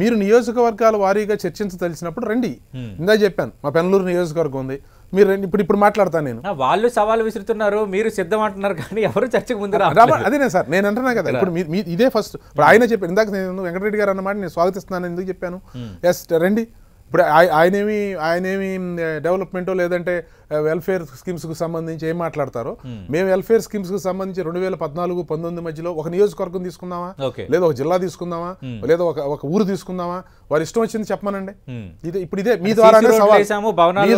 మీరు నియోజకవర్గాల వారీగా చర్చించదలిచినప్పుడు రండి ఇందా చెప్పాను మా పెనలూరు నియోజకవర్గం ఉంది మీరు ఇప్పుడు ఇప్పుడు మాట్లాడతాను నేను వాళ్ళు సవాలు విసురుతున్నారు మీరు సిద్ధం అంటున్నారు కానీ ఎవరు చర్చకు ముందు అదేనే సార్ నేను అంటున్నా కదా ఇప్పుడు ఇదే ఫస్ట్ ఇప్పుడు ఆయన చెప్పాను ఇందాక నేను వెంకటరెడ్డి గారు అన్నమాట నేను స్వాగతిస్తున్నాను ఎందుకు చెప్పాను ఎస్ రండి ఇప్పుడు ఆయనేమి ఆయనేమి డెవలప్మెంటో లేదంటే వెల్ఫేర్ కు సంబంధించి ఏం మాట్లాడతారో మేము వెల్ఫేర్ స్కీమ్స్కి సంబంధించి రెండు వేల పద్నాలుగు పంతొమ్మిది మధ్యలో ఒక నియోజకవర్గం తీసుకుందామా లేదా ఒక జిల్లా తీసుకుందామా లేదా ఒక ఒక ఊరు తీసుకుందామా వారు ఇష్టం వచ్చింది చెప్పమనండి ఇది ఇప్పుడు ఇదే మీ మీ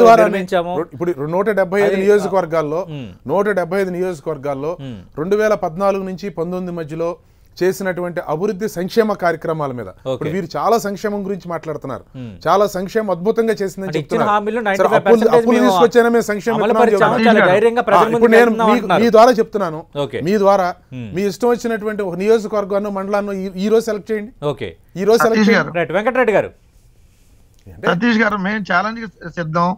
ద్వారా ఇప్పుడు నూట డెబ్బై ఐదు నియోజకవర్గాల్లో నూట డెబ్బై ఐదు నియోజకవర్గాల్లో రెండు వేల పద్నాలుగు నుంచి పంతొమ్మిది మధ్యలో చేసినటువంటి అభివృద్ధి సంక్షేమ కార్యక్రమాల మీద ఇప్పుడు వీరు చాలా సంక్షేమం గురించి మాట్లాడుతున్నారు చాలా సంక్షేమం అద్భుతంగా చేసిందని చెప్తున్నారు నేను మీ ద్వారా చెప్తున్నాను మీ ద్వారా మీ ఇష్టం వచ్చినటువంటి నియోజకవర్గాన్ని మండలాన్ని ఈ రోజు సెలెక్ట్ చేయండి ఈ రోజు సెలెక్ట్ చేయండి వెంకటరెడ్డి గారు సతీష్ గారు మేము ఛాలెంజ్ సిద్ధం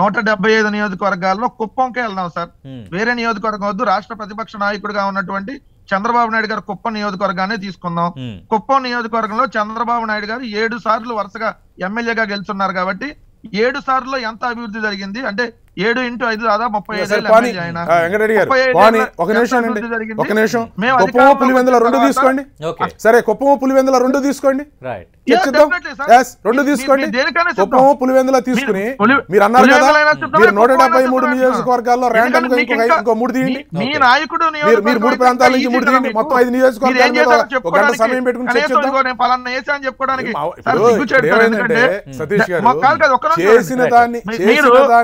నూట డెబ్బై ఐదు నియోజకవర్గాల్లో కుప్పంకే వెళ్దాం సార్ వేరే నియోజకవర్గం వద్దు రాష్ట్ర ప్రతిపక్ష నాయకుడిగా ఉన్నటువంటి చంద్రబాబు నాయుడు గారు కుప్పం నియోజకవర్గాన్ని తీసుకుందాం కుప్పం నియోజకవర్గంలో చంద్రబాబు నాయుడు గారు ఏడు సార్లు వరుసగా ఎమ్మెల్యేగా గెలుచున్నారు కాబట్టి ఏడు సార్లు ఎంత అభివృద్ధి జరిగింది అంటే ఏడు ఇంటూ ఐదు దాదాపు ముప్పై ఒక తీసుకోండి సరే కుప్పమ పులివెందుల రెండు తీసుకోండి రెండు తీసుకోండి పులివెందుల తీసుకుని మీరు అన్నారు కదా మీరు నూట డెబ్బై మూడు నియోజకవర్గాల్లో ర్యాండమ్ మూడు తీయండి మీ నాయకుడు మీరు మూడు ప్రాంతాల నుంచి మూడు తీయండి మొత్తం ఐదు నియోజకవర్గాల సమయం పెట్టుకుని చేసిన దాన్ని చేసిన దాన్ని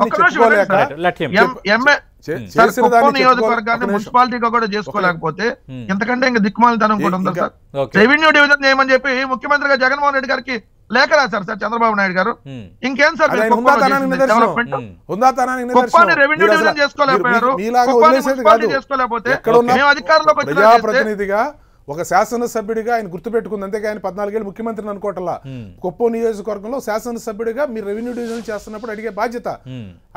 నియోజకవర్గాన్ని మున్సిపాలిటీగా కూడా చేసుకోలేకపోతే hmm. ఎంతకంటే ఇంకా దిక్కుమాలితనం కూడా ఉంది సార్ రెవెన్యూ డివిజన్ చేయమని చెప్పి ముఖ్యమంత్రిగా జగన్మోహన్ రెడ్డి గారికి లేఖ రాశారు సార్ చంద్రబాబు నాయుడు గారు hmm. ఇంకేం సార్ కుప్పాన్ని hmm. రెవెన్యూ డివిజన్ చేసుకోలేకపోయారు చేసుకోలేకపోతే మేము అధికారంలోకి వచ్చిన ఒక శాసనసభ్యుడిగా ఆయన గుర్తుపెట్టుకుంది అంతేకాని పద్నాలుగేళ్ళు ముఖ్యమంత్రిని అనుకోవటంలా కుప్పం నియోజకవర్గంలో శాసనసభ్యుడిగా మీరు రెవెన్యూ డివిజన్ చేస్తున్నప్పుడు అడిగే బాధ్యత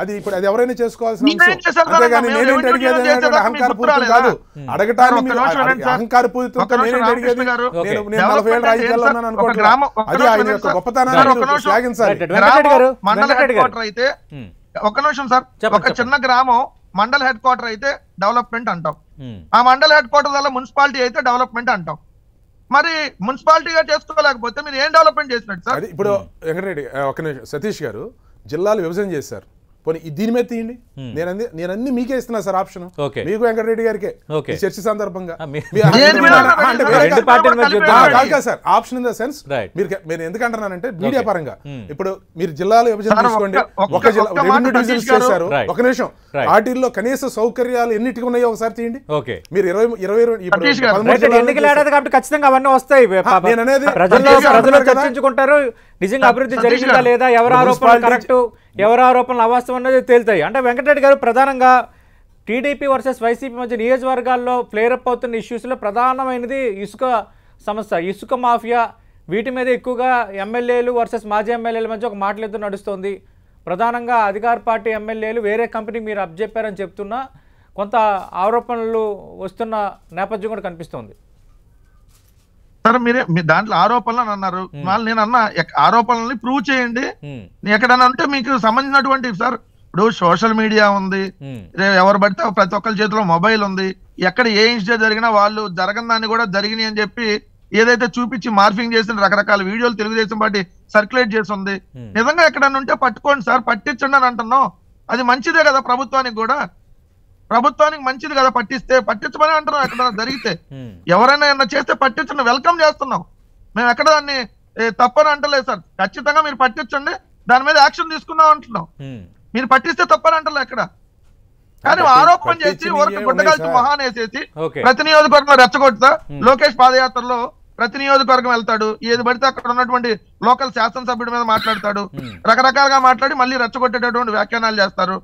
అది ఇప్పుడు అది ఎవరైనా చేసుకోవాల్సిన అంశం అంతేగాని నేనేంటి అడిగేది అహంకార పూరితం కాదు అడగటాన్ని అహంకార పూరితంతో నేనేంటి అడిగేది నేను నేను నలభై ఏళ్ళ రాజకీయాల్లో ఉన్నాను అనుకోవట్లేదు అది ఆయన యొక్క గొప్పతనాన్ని శ్లాఘించాలి ఒక నిమిషం సార్ ఒక చిన్న గ్రామం మండల్ హెడ్ క్వార్టర్ అయితే డెవలప్మెంట్ అంటాం ఆ మండల్ హెడ్ క్వార్టర్ వల్ల మున్సిపాలిటీ అయితే డెవలప్మెంట్ అంటాం మరి మున్సిపాలిటీగా చేసుకోలేకపోతే మీరు ఏం డెవలప్మెంట్ చేసినట్టు సార్ ఇప్పుడు వెంకటరెడ్డి ఒక నిమిషం సతీష్ గారు జిల్లాలు విభజన చేశారు పోనీ దీని మీద తీయండి నేను అన్ని మీకే ఇస్తున్నా సార్ ఆప్షన్ మీకు వెంకటరెడ్డి గారికి చర్చ సందర్భంగా sir option in the sense మీరు నేను ఎందుకంటున్నానంటే మీడియా పరంగా ఇప్పుడు మీరు జిల్లాలో విభజన తీసుకోండి ఒక జిల్లా రెవెన్యూ చేశారు ఒక నిమిషం వాటిల్లో కనీస సౌకర్యాలు ఎన్నిటికి ఉన్నాయో ఒకసారి తీయండి మీరు ఇరవై ఇరవై ఎన్నికలు కాబట్టి ఖచ్చితంగా అవన్నీ వస్తాయి నేను అనేది ప్రజలు చర్చించుకుంటారు నిజంగా అభివృద్ధి జరిగిందా లేదా ఎవరు ఆరోపణలు కరెక్ట్ ఎవరు ఆరోపణలు అవాస్తవం అనేది తేలుతాయి అంటే వెంకటరెడ్డి గారు ప్రధానంగా టీడీపీ వర్సెస్ వైసీపీ మధ్య నియోజకవర్గాల్లో ఫ్లేరప్ అవుతున్న ఇష్యూస్లో ప్రధానమైనది ఇసుక సమస్య ఇసుక మాఫియా వీటి మీద ఎక్కువగా ఎమ్మెల్యేలు వర్సెస్ మాజీ ఎమ్మెల్యేల మధ్య ఒక మాటలతో నడుస్తుంది ప్రధానంగా అధికార పార్టీ ఎమ్మెల్యేలు వేరే కంపెనీకి మీరు అప్ చెప్పారని చెప్తున్నా కొంత ఆరోపణలు వస్తున్న నేపథ్యం కూడా కనిపిస్తుంది సార్ మీరే మీ దాంట్లో ఆరోపణలు అని అన్నారు వాళ్ళు నేను అన్న ఆరోపణల్ని ప్రూవ్ చేయండి ఎక్కడన్నా ఉంటే మీకు సంబంధించినటువంటి సార్ ఇప్పుడు సోషల్ మీడియా ఉంది ఎవరు పడితే ప్రతి ఒక్కరి చేతిలో మొబైల్ ఉంది ఎక్కడ ఏ ఇన్సిడెంట్ జరిగినా వాళ్ళు జరగని కూడా జరిగినాయి అని చెప్పి ఏదైతే చూపించి మార్ఫింగ్ చేసిన రకరకాల వీడియోలు తెలుగుదేశం పార్టీ సర్క్యులేట్ చేస్తుంది నిజంగా ఎక్కడన్నా ఉంటే పట్టుకోండి సార్ పట్టించండి అని అంటున్నాం అది మంచిదే కదా ప్రభుత్వానికి కూడా ప్రభుత్వానికి మంచిది కదా పట్టిస్తే పట్టించమని అంటున్నాం ఎక్కడ జరిగితే ఎవరైనా ఏమన్నా చేస్తే పట్టించండి వెల్కమ్ చేస్తున్నాం మేము ఎక్కడ దాన్ని తప్పని అంటలేదు సార్ ఖచ్చితంగా మీరు పట్టించండి దాని మీద యాక్షన్ తీసుకుందాం అంటున్నాం మీరు పట్టిస్తే తప్పని అంటలే ఎక్కడ కానీ ఆరోపణ చేసి ఊరికి గుడ్డగాల్చి మొహాన్ వేసేసి ప్రతి నియోజకవర్గం రెచ్చగొడతా లోకేష్ పాదయాత్రలో ప్రతి నియోజకవర్గం వెళ్తాడు ఏది పడితే అక్కడ ఉన్నటువంటి లోకల్ శాసనసభ్యుడి మీద మాట్లాడతాడు రకరకాలుగా మాట్లాడి మళ్ళీ రెచ్చగొట్టేటటువంటి వ్యాఖ్యానాలు చేస్తారు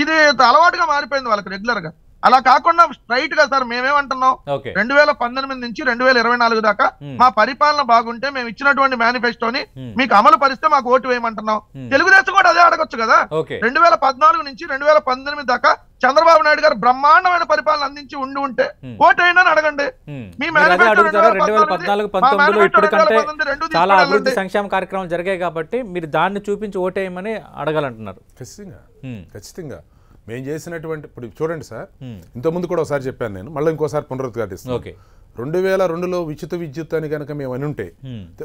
ఇది అలవాటుగా మారిపోయింది వాళ్ళకి రెగ్యులర్ గా అలా కాకుండా స్ట్రైట్ గా సార్ మేమేమంటున్నాం రెండు వేల పంతొమ్మిది నుంచి రెండు వేల ఇరవై నాలుగు దాకా మా పరిపాలన బాగుంటే మేము ఇచ్చినటువంటి మేనిఫెస్టోని మీకు అమలు పరిస్తే మాకు ఓటు వేయమంటున్నాం తెలుగుదేశం కూడా అదే అడగొచ్చు కదా రెండు వేల పద్నాలుగు నుంచి రెండు వేల పంతొమ్మిది దాకా చంద్రబాబు నాయుడు గారు బ్రహ్మాండమైన పరిపాలన అందించి ఉండి ఉంటే ఓటు అయినా అడగండి మీ మేనిఫెస్టో చాలా అభివృద్ధి సంక్షేమ కార్యక్రమం జరిగాయి కాబట్టి మీరు దాన్ని చూపించి ఓటేయమని అడగాలంటున్నారు ఖచ్చితంగా ఖచ్చితంగా మేము చేసినటువంటి ఇప్పుడు చూడండి సార్ ఇంతకుముందు కూడా ఒకసారి చెప్పాను నేను మళ్ళీ ఇంకోసారి పునరుద్ఘాటిస్తాను రెండు వేల రెండులో విచిత విద్యుత్ అని కనుక మేము అని ఉంటే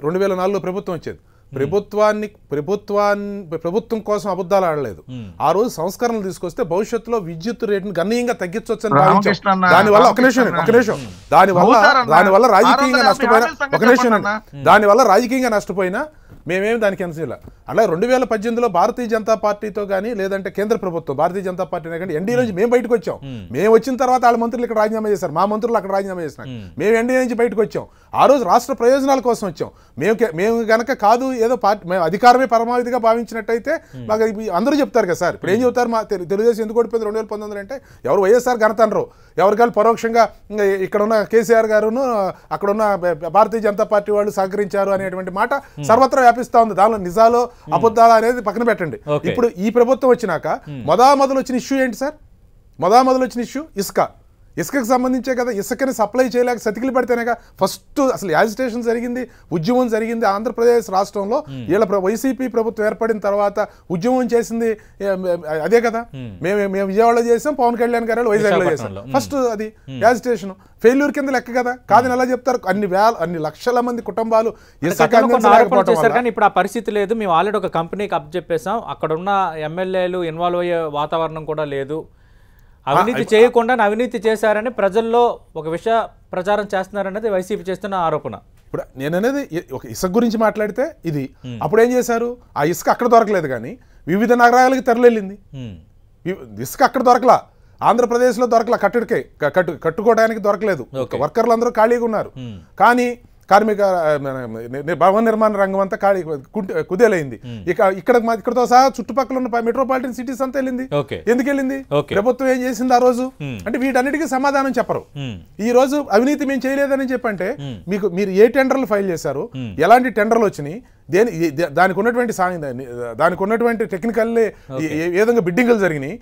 రెండు వేల నాలుగులో ప్రభుత్వం వచ్చేది ప్రభుత్వాన్ని ప్రభుత్వాన్ని ప్రభుత్వం కోసం అబద్ధాలు ఆడలేదు ఆ రోజు సంస్కరణలు తీసుకొస్తే భవిష్యత్తులో విద్యుత్ రేటును గణనీయంగా తగ్గించవచ్చు దానివల్ల ఒక నిమిషం ఒక నిమిషం దానివల్ల దానివల్ల రాజకీయంగా నష్టపోయిన ఒక నిమిషం దానివల్ల రాజకీయంగా నష్టపోయినా మేమేమి దానికి చేయాలి అలా రెండు వేల పద్దెనిమిదిలో భారతీయ జనతా పార్టీతో కానీ లేదంటే కేంద్ర ప్రభుత్వం భారతీయ జనతా పార్టీ కానీ ఎన్డీఏ నుంచి మేము బయటకు వచ్చాం మేము వచ్చిన తర్వాత వాళ్ళ మంత్రులు ఇక్కడ రాజీనామా చేశారు మా మంత్రులు అక్కడ రాజీనామా చేసినాం మేము ఎన్డీఏ నుంచి బయటకు వచ్చాం ఆ రోజు రాష్ట్ర ప్రయోజనాల కోసం వచ్చాం మేము మేము కనుక కాదు ఏదో పార్టీ మేము అధికారమే పరమావధిగా భావించినట్టయితే మాకు అందరూ చెప్తారు కదా సార్ ఇప్పుడు ఏం చెప్తారు మా తెలుగుదేశం ఎందుకు ఓడిపోయింది రెండు వేల పంతొమ్మిది అంటే ఎవరు వైఎస్ఆర్ గణతండ్రు కాదు పరోక్షంగా ఇక్కడ ఉన్న కేసీఆర్ గారును అక్కడ ఉన్న భారతీయ జనతా పార్టీ వాళ్ళు సహకరించారు అనేటువంటి మాట సర్వత్రా వ్యాపిస్తూ ఉంది దానిలో నిజాలు అబద్ధాలు అనేది పక్కన పెట్టండి ఇప్పుడు ఈ ప్రభుత్వం వచ్చినాక మొదలు వచ్చిన ఇష్యూ ఏంటి సార్ మొదలు వచ్చిన ఇష్యూ ఇస్కా ఇసుకకు సంబంధించే కదా ఇసుకని సప్లై చేయలేక సతికిలు పడితేనేగా ఫస్ట్ అసలు యాజిటేషన్ జరిగింది ఉద్యమం జరిగింది ఆంధ్రప్రదేశ్ రాష్ట్రంలో వీళ్ళ వైసీపీ ప్రభుత్వం ఏర్పడిన తర్వాత ఉద్యమం చేసింది అదే కదా మేము మేము విజయవాడలో చేసాం పవన్ కళ్యాణ్ గారు వైజాగ్లో చేసాం ఫస్ట్ అది యాజిటేషన్ ఫెయిల్యూర్ కింద లెక్క కదా కాదని ఎలా చెప్తారు అన్ని వేల అన్ని లక్షల మంది కుటుంబాలు ఇప్పుడు ఆ పరిస్థితి లేదు మేము ఆల్రెడీ ఒక కంపెనీకి అప్ చెప్పేసాం అక్కడ ఉన్న ఎమ్మెల్యేలు ఇన్వాల్వ్ అయ్యే వాతావరణం కూడా లేదు అవినీతి చేయకుండా అవినీతి చేశారని ప్రజల్లో ఒక విష ప్రచారం చేస్తున్నారనేది వైసీపీ చేస్తున్న ఆరోపణ ఇప్పుడు నేననేది ఒక ఇసుక గురించి మాట్లాడితే ఇది అప్పుడు ఏం చేశారు ఆ ఇసుక అక్కడ దొరకలేదు కానీ వివిధ నగరాలకి తరలిల్లింది ఇసుక అక్కడ దొరకలా ఆంధ్రప్రదేశ్లో దొరకలా కట్టడికే కట్టు కట్టుకోవడానికి దొరకలేదు వర్కర్లు అందరూ ఖాళీగా ఉన్నారు కానీ కార్మిక భవన నిర్మాణ రంగం అంతా ఖాళీ కుదేలైంది ఇక ఇక్కడ ఇక్కడతో సహా చుట్టుపక్కల ఉన్న మెట్రోపాలిటన్ సిటీస్ అంతా వెళ్ళింది ఎందుకు వెళ్ళింది ప్రభుత్వం ఏం చేసింది ఆ రోజు అంటే వీటన్నిటికీ సమాధానం చెప్పరు ఈ రోజు అవినీతి మేము చేయలేదని చెప్పంటే మీకు మీరు ఏ టెండర్లు ఫైల్ చేశారు ఎలాంటి టెండర్లు వచ్చినాయి దేని దానికి ఉన్నటువంటి దానికి ఉన్నటువంటి టెక్నికల్ ఏ విధంగా బిడ్డింగ్లు జరిగినాయి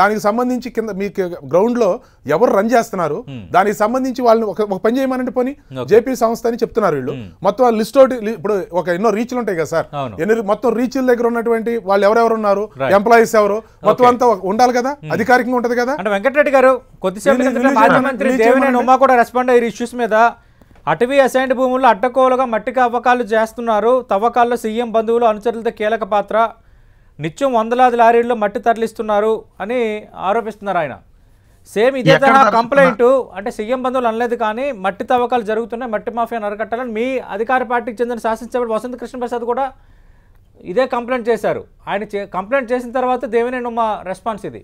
దానికి సంబంధించి కింద మీకు గ్రౌండ్ లో ఎవరు రన్ చేస్తున్నారు దానికి సంబంధించి వాళ్ళని ఒక పని చేయమనంటే పోని జేపీ సంస్థ అని చెప్తున్నారు వీళ్ళు మొత్తం లిస్ట్ అవుట్ ఇప్పుడు ఒక ఎన్నో రీచ్లు ఉంటాయి కదా సార్ ఎన్ని మొత్తం రీచ్ల దగ్గర ఉన్నటువంటి వాళ్ళు ఎవరెవరు ఉన్నారు ఎంప్లాయీస్ ఎవరు మొత్తం అంతా ఉండాలి కదా అధికారికంగా ఉంటది కదా వెంకటరెడ్డి గారు కొద్దిసేపు కూడా రెస్పాండ్ అయ్యారు ఇష్యూస్ మీద అటవీ అసైన్డ్ భూముల్లో అడ్డకోలుగా మట్టికి అవ్వకాలు చేస్తున్నారు తవ్వకాల్లో సీఎం బంధువులు అనుచరులతో కీలక పాత్ర నిత్యం వందలాది లారీల్లో మట్టి తరలిస్తున్నారు అని ఆరోపిస్తున్నారు ఆయన సేమ్ ఇదే తరహా కంప్లైంట్ అంటే సీఎం బంధువులు అనలేదు కానీ మట్టి తవ్వకాలు జరుగుతున్నాయి మట్టి మాఫియా అరకట్టాలని మీ అధికార పార్టీకి చెందిన శాసనసభ్యుడు వసంత కృష్ణ ప్రసాద్ కూడా ఇదే కంప్లైంట్ చేశారు ఆయన కంప్లైంట్ చేసిన తర్వాత మా రెస్పాన్స్ ఇది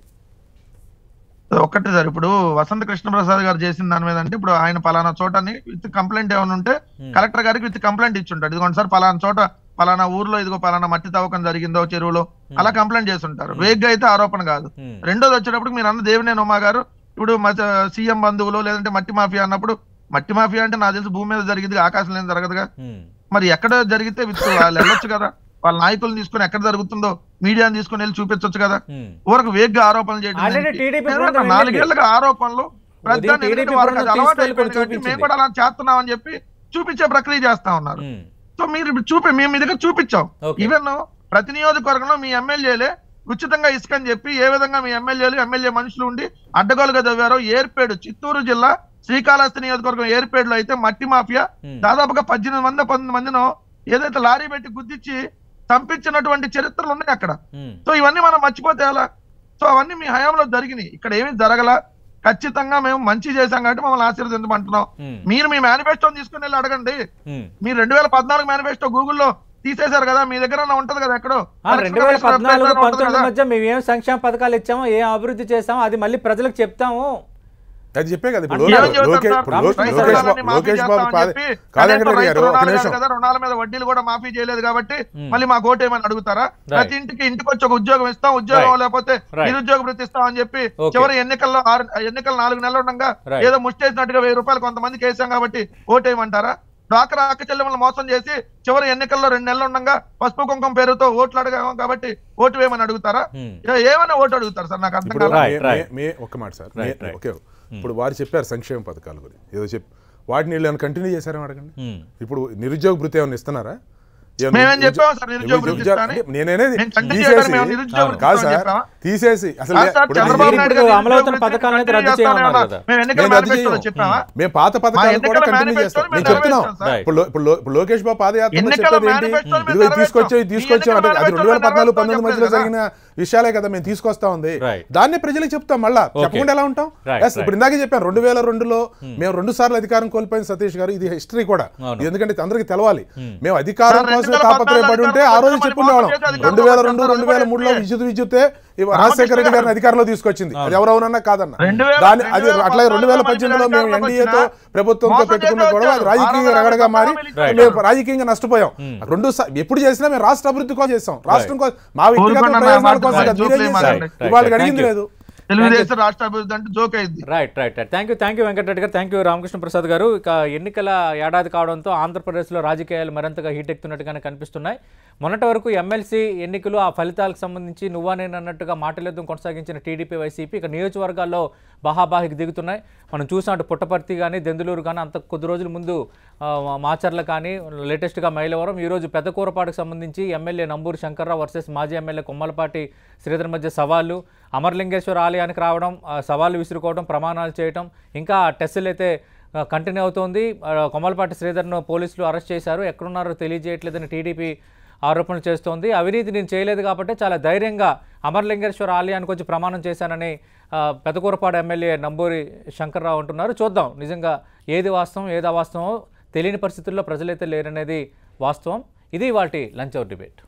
ఒకటే సార్ ఇప్పుడు వసంత కృష్ణ ప్రసాద్ గారు చేసిన దాని మీద అంటే ఇప్పుడు ఆయన పలానా చోట విత్ కంప్లైంట్ ఏమైనా ఉంటే కలెక్టర్ గారికి విత్ కంప్లైంట్ ఇచ్చుంటాడు ఇదిగోండి సార్ పలానా చోట పలానా ఊర్లో ఇదిగో పలానా మట్టి తవ్వకం జరిగిందో చెరువులో అలా కంప్లైంట్ చేస్తుంటారు వేగ్గా అయితే ఆరోపణ కాదు రెండోది వచ్చేటప్పుడు మీరు అన్న దేవినేని ఉమా గారు ఇప్పుడు సీఎం బంధువులు లేదంటే మట్టి మాఫియా అన్నప్పుడు మట్టి మాఫియా అంటే నాకు తెలిసి భూమి మీద జరిగింది ఆకాశం లేని జరగదుగా మరి ఎక్కడ జరిగితే విత్ వెళ్ళొచ్చు కదా వాళ్ళ నాయకులను తీసుకుని ఎక్కడ జరుగుతుందో మీడియాని తీసుకుని వెళ్ళి చూపించవచ్చు కదా ఊరకు వేగ్గా ఆరోపణలు చేయడం నాలుగేళ్లకు ఆరోపణలు మేము కూడా అలా చేస్తున్నాం అని చెప్పి చూపించే ప్రక్రియ చేస్తా ఉన్నారు సో మీరు చూపి మేము మీ దగ్గర చూపించాం ఈవెన్ ప్రతి నియోజకవర్గంలో మీ ఎమ్మెల్యేలే ఉచితంగా ఇసుకని చెప్పి ఏ విధంగా మీ ఎమ్మెల్యేలు ఎమ్మెల్యే మనుషులు ఉండి అడ్డగోలుగా చదివారో ఏర్పేడు చిత్తూరు జిల్లా శ్రీకాళహస్తి నియోజకవర్గం ఏర్పేడులో అయితే మట్టి మాఫియా దాదాపుగా పద్దెనిమిది మంది పంతొమ్మిది మందినో ఏదైతే లారీ పెట్టి గుద్దించి చంపించినటువంటి చరిత్రలు ఉన్నాయి అక్కడ సో ఇవన్నీ మనం మర్చిపోతే ఎలా సో అవన్నీ మీ హయాంలో జరిగినాయి ఇక్కడ ఏమీ జరగల ఖచ్చితంగా మేము మంచి చేశాం కాబట్టి మమ్మల్ని ఆశీర్వదించమంటున్నాం మీరు మీ మేనిఫెస్టో తీసుకుని వెళ్ళి అడగండి మీరు రెండు వేల పద్నాలుగు మేనిఫెస్టో గూగుల్లో తీసేశారు కదా మీ దగ్గర ఉంటది కదా ఎక్కడో రెండు వేల పద్నాలుగు మధ్య మేము ఏం సంక్షేమ పథకాలు ఇచ్చాము ఏం అభివృద్ధి చేసాము అది మళ్ళీ ప్రజలకు చెప్తాము అది చెప్పే కదా ఇప్పుడు లోకేష్ బాబు గారు రుణాల మీద వడ్డీలు కూడా మాఫీ చేయలేదు కాబట్టి మళ్ళీ మా కోట ఏమని అడుగుతారా ప్రతి ఇంటికి ఇంటికి వచ్చి ఒక ఉద్యోగం ఇస్తాం ఉద్యోగం లేకపోతే నిరుద్యోగ వృత్తి ఇస్తాం అని చెప్పి చివరి ఎన్నికల్లో ఎన్నికలు నాలుగు నెలలు ఉండగా ఏదో ముష్టేసినట్టుగా వెయ్యి రూపాయలు కొంతమంది కేసాం కాబట్టి ఓటేయమంటారా డ్వాక్రా చెల్లెమ్మలు మోసం చేసి చివరి ఎన్నికల్లో రెండు నెలలు ఉండగా పసుపు కుంకుమ పేరుతో ఓట్లు అడగాము కాబట్టి ఓటు వేయమని అడుగుతారా ఏమైనా ఓటు అడుగుతారు సార్ నాకు అర్థం కాదు ఒక మాట సార్ Hmm. ఇప్పుడు వారు చెప్పారు సంక్షేమ పథకాల గురించి ఏదో చెప్పి వాటిని వెళ్ళి కంటిన్యూ చేశారని అడగండి hmm. ఇప్పుడు నిరుద్యోగ భృతి ఏమైనా ఇస్తున్నారా సార్ తీసేసి మేము పాత పథకాన్ని కూడా కంటిన్యూ చేస్తాం చెప్తున్నాం ఇప్పుడు లోకేష్ బాబు పాదయాత్ర తీసుకొచ్చి తీసుకొచ్చాం అది రెండు వేల పద్నాలుగు పంతొమ్మిది మధ్యలో జరిగిన విషయాలే కదా మేము తీసుకొస్తా ఉంది దాన్ని ప్రజలకు చెప్తాం మళ్ళా చెప్పకుండా ఎలా ఉంటాం ఇప్పుడు ఇందాక చెప్పాను రెండు వేల రెండులో hmm. మేము రెండు సార్లు అధికారం కోల్పోయిన సతీష్ గారు ఇది హిస్టరీ కూడా ఎందుకంటే అందరికి తెలవాలి మేము అధికారం కోసం చేయాల్సిన తాపత్రయపడి ఉంటే ఆ రోజు చెప్పుకునేవాళ్ళం రెండు వేల రెండు రెండు వేల మూడులో విద్యుత్ విద్యుత్ రాజశేఖర రెడ్డి గారిని అధికారంలో తీసుకొచ్చింది అది ఎవరవునన్నా కాదన్న దాని అది అట్లాగే రెండు వేల పద్దెనిమిదిలో మేము ఎన్డీఏతో ప్రభుత్వంతో పెట్టుకున్న గొడవ అది రాజకీయ రగడగా మారి మేము రాజకీయంగా నష్టపోయాం రెండు ఎప్పుడు చేసినా మేము రాష్ట్ర అభివృద్ధి కోసం చేస్తాం రాష్ట్రం కోసం మా వ్యక్తిగత ప్రయోజనాల కోసం ఇవాళ అడిగింది లేదు తెలుగుదేశం రాష్ట్ర అభివృద్ధి అంటే జోక్ అయింది right right right thank you thank you Venkata Reddy గారు థ్యాంక్ యూ రామకృష్ణ ప్రసాద్ గారు ఇక ఎన్నికల ఏడాది కావడంతో ఆంధ్రప్రదేశ్లో రాజకీయాలు మరింతగా హీట్ ఎక్కుతున్నట్టుగానే కనిపిస్తున్నాయి మొన్నటి వరకు ఎమ్మెల్సీ ఎన్నికలు ఆ ఫలితాలకు సంబంధించి నువ్వా నేను అన్నట్టుగా మాటలేద్దం కొనసాగించిన టీడీపీ వైసీపీ ఇక నియోజకవర్గాల్లో బాహాబాహికి దిగుతున్నాయి మనం చూసాం అటు పుట్టపర్తి కానీ దెందులూరు కానీ అంత కొద్ది రోజుల ముందు మాచర్ల కానీ లేటెస్ట్గా మైలవరం ఈరోజు పెద్దకూరపాటుకు సంబంధించి ఎమ్మెల్యే నంబూరు శంకర్రావు వర్సెస్ మాజీ ఎమ్మెల్యే కొమ్మలపాటి శ్రీధర్ మధ్య సవాళ్ళు అమరలింగేశ్వర ఆలయ కార్యానికి రావడం సవాళ్ళు విసురుకోవడం ప్రమాణాలు చేయడం ఇంకా టెస్టులు అయితే కంటిన్యూ అవుతోంది కొమ్మలపాటి శ్రీధర్ను పోలీసులు అరెస్ట్ చేశారు ఎక్కడున్నారో తెలియజేయట్లేదని టీడీపీ ఆరోపణలు చేస్తోంది అవినీతి నేను చేయలేదు కాబట్టి చాలా ధైర్యంగా అమర్లింగేశ్వర ఆలయానికి వచ్చి ప్రమాణం చేశానని పెదకూరపాడు ఎమ్మెల్యే నంబూరి శంకర్రావు అంటున్నారు చూద్దాం నిజంగా ఏది వాస్తవం ఏది అవాస్తవం తెలియని పరిస్థితుల్లో ప్రజలైతే లేరనేది వాస్తవం ఇది వాటి లంచ్ అవర్ డిబేట్